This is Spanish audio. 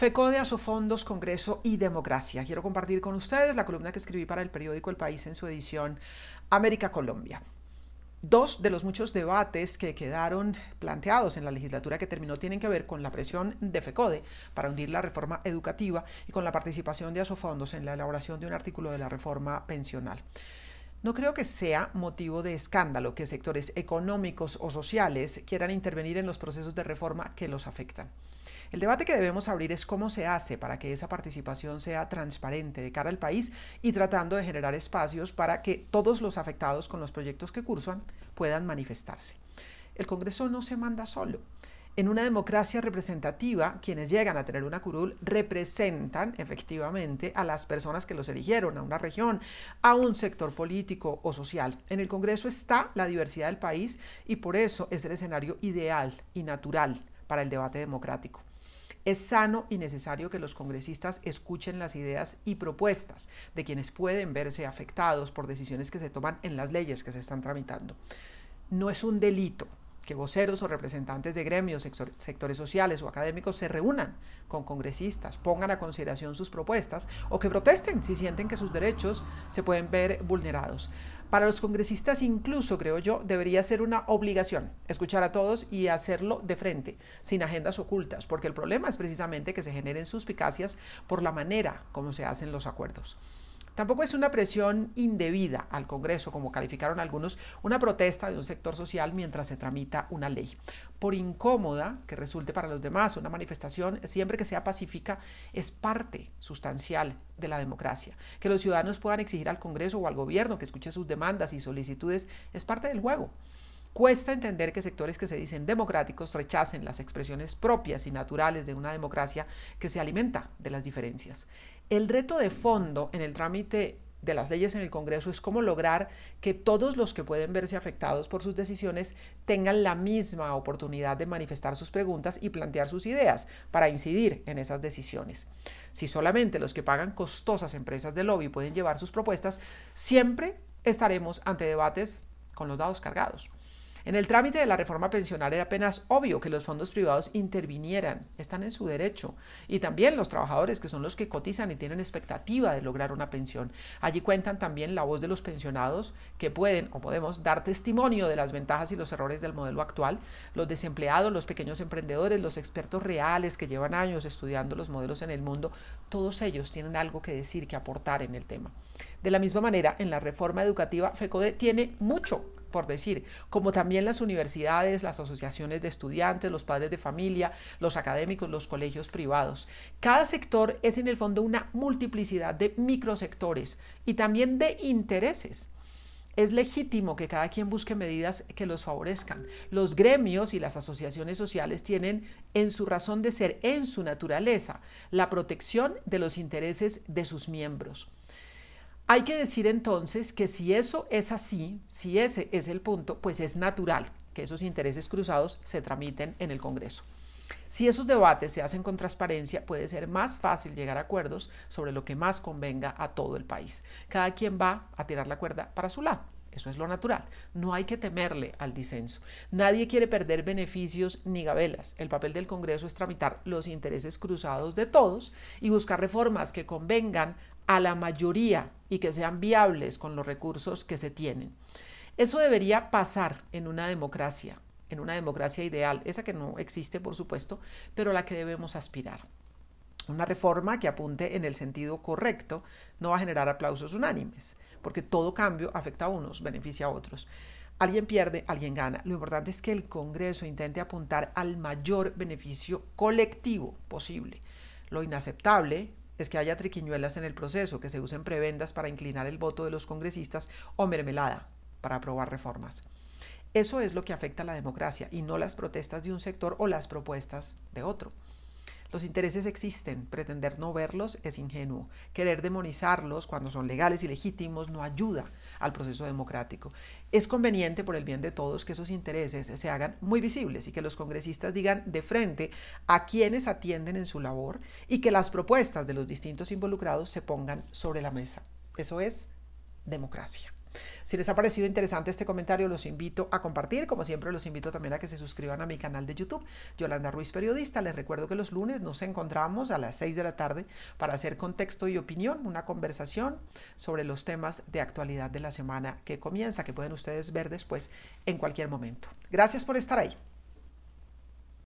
FECODE a Congreso y Democracia. Quiero compartir con ustedes la columna que escribí para el periódico El País en su edición América Colombia. Dos de los muchos debates que quedaron planteados en la legislatura que terminó tienen que ver con la presión de FECODE para hundir la reforma educativa y con la participación de Asofondos en la elaboración de un artículo de la reforma pensional. No creo que sea motivo de escándalo que sectores económicos o sociales quieran intervenir en los procesos de reforma que los afectan. El debate que debemos abrir es cómo se hace para que esa participación sea transparente de cara al país y tratando de generar espacios para que todos los afectados con los proyectos que cursan puedan manifestarse. El Congreso no se manda solo. En una democracia representativa, quienes llegan a tener una curul representan efectivamente a las personas que los eligieron, a una región, a un sector político o social. En el Congreso está la diversidad del país y por eso es el escenario ideal y natural para el debate democrático. Es sano y necesario que los congresistas escuchen las ideas y propuestas de quienes pueden verse afectados por decisiones que se toman en las leyes que se están tramitando. No es un delito que voceros o representantes de gremios, sectores sociales o académicos se reúnan con congresistas, pongan a consideración sus propuestas o que protesten si sienten que sus derechos se pueden ver vulnerados. Para los congresistas incluso, creo yo, debería ser una obligación escuchar a todos y hacerlo de frente, sin agendas ocultas, porque el problema es precisamente que se generen suspicacias por la manera como se hacen los acuerdos. Tampoco es una presión indebida al Congreso, como calificaron algunos, una protesta de un sector social mientras se tramita una ley. Por incómoda que resulte para los demás, una manifestación, siempre que sea pacífica, es parte sustancial de la democracia. Que los ciudadanos puedan exigir al Congreso o al gobierno que escuche sus demandas y solicitudes es parte del juego. Cuesta entender que sectores que se dicen democráticos rechacen las expresiones propias y naturales de una democracia que se alimenta de las diferencias. El reto de fondo en el trámite de las leyes en el Congreso es cómo lograr que todos los que pueden verse afectados por sus decisiones tengan la misma oportunidad de manifestar sus preguntas y plantear sus ideas para incidir en esas decisiones. Si solamente los que pagan costosas empresas de lobby pueden llevar sus propuestas, siempre estaremos ante debates con los dados cargados. En el trámite de la reforma pensional era apenas obvio que los fondos privados intervinieran, están en su derecho, y también los trabajadores que son los que cotizan y tienen expectativa de lograr una pensión. Allí cuentan también la voz de los pensionados que pueden o podemos dar testimonio de las ventajas y los errores del modelo actual, los desempleados, los pequeños emprendedores, los expertos reales que llevan años estudiando los modelos en el mundo, todos ellos tienen algo que decir, que aportar en el tema. De la misma manera, en la reforma educativa, FECODE tiene mucho por decir, como también las universidades, las asociaciones de estudiantes, los padres de familia, los académicos, los colegios privados. Cada sector es en el fondo una multiplicidad de microsectores y también de intereses. Es legítimo que cada quien busque medidas que los favorezcan. Los gremios y las asociaciones sociales tienen en su razón de ser, en su naturaleza, la protección de los intereses de sus miembros. Hay que decir entonces que si eso es así, si ese es el punto, pues es natural que esos intereses cruzados se tramiten en el Congreso. Si esos debates se hacen con transparencia, puede ser más fácil llegar a acuerdos sobre lo que más convenga a todo el país. Cada quien va a tirar la cuerda para su lado. Eso es lo natural. No hay que temerle al disenso. Nadie quiere perder beneficios ni gabelas. El papel del Congreso es tramitar los intereses cruzados de todos y buscar reformas que convengan a la mayoría y que sean viables con los recursos que se tienen. Eso debería pasar en una democracia, en una democracia ideal, esa que no existe por supuesto, pero a la que debemos aspirar. Una reforma que apunte en el sentido correcto no va a generar aplausos unánimes, porque todo cambio afecta a unos, beneficia a otros. Alguien pierde, alguien gana. Lo importante es que el Congreso intente apuntar al mayor beneficio colectivo posible. Lo inaceptable es que haya triquiñuelas en el proceso, que se usen prebendas para inclinar el voto de los congresistas o mermelada para aprobar reformas. Eso es lo que afecta a la democracia y no las protestas de un sector o las propuestas de otro. Los intereses existen, pretender no verlos es ingenuo. Querer demonizarlos cuando son legales y legítimos no ayuda al proceso democrático. Es conveniente, por el bien de todos, que esos intereses se hagan muy visibles y que los congresistas digan de frente a quienes atienden en su labor y que las propuestas de los distintos involucrados se pongan sobre la mesa. Eso es democracia. Si les ha parecido interesante este comentario, los invito a compartir. Como siempre, los invito también a que se suscriban a mi canal de YouTube, Yolanda Ruiz Periodista. Les recuerdo que los lunes nos encontramos a las 6 de la tarde para hacer contexto y opinión, una conversación sobre los temas de actualidad de la semana que comienza, que pueden ustedes ver después en cualquier momento. Gracias por estar ahí.